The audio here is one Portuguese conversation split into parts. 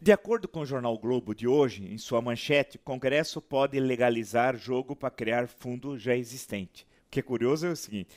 De acordo com o jornal Globo de hoje, em sua manchete, Congresso pode legalizar jogo para criar fundo já existente. O que é curioso é o seguinte: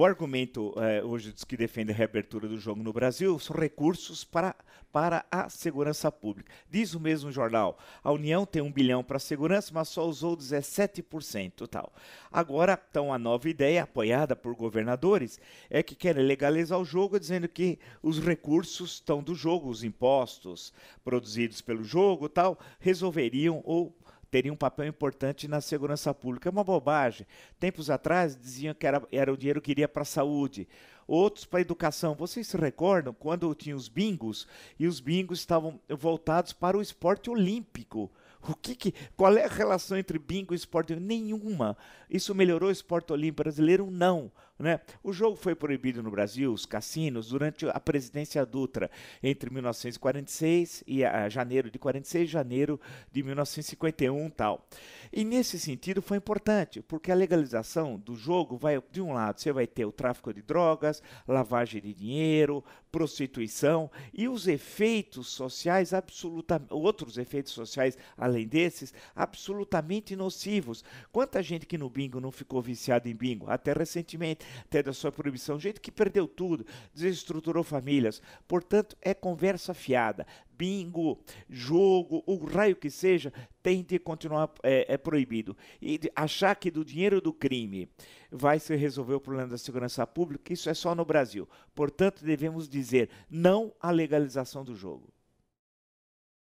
o argumento é, hoje dos que defendem a reabertura do jogo no Brasil são recursos para, para a segurança pública. Diz o mesmo jornal, a União tem um bilhão para a segurança, mas só usou 17% tal. Agora, então, a nova ideia, apoiada por governadores, é que querem legalizar o jogo, dizendo que os recursos estão do jogo, os impostos produzidos pelo jogo tal, resolveriam ou teria um papel importante na segurança pública. É uma bobagem. Tempos atrás diziam que era, era o dinheiro que iria para a saúde, outros para a educação. Vocês se recordam quando tinha os bingos e os bingos estavam voltados para o esporte olímpico? O que, que qual é a relação entre bingo e esporte? Nenhuma. Isso melhorou o esporte olímpico brasileiro? Não. Né? O jogo foi proibido no Brasil, os cassinos, durante a presidência Dutra, entre 1946 e a, janeiro de 46 janeiro de 1951 tal. E nesse sentido foi importante, porque a legalização do jogo vai, de um lado, você vai ter o tráfico de drogas, lavagem de dinheiro, prostituição e os efeitos sociais absolutamente, outros efeitos sociais além desses, absolutamente nocivos. Quanta gente que no bingo não ficou viciada em bingo? Até recentemente tendo a sua proibição, gente que perdeu tudo, desestruturou famílias. Portanto, é conversa fiada. Bingo, jogo, o raio que seja, tem de continuar é, é proibido. E achar que do dinheiro do crime vai se resolver o problema da segurança pública, isso é só no Brasil. Portanto, devemos dizer não à legalização do jogo.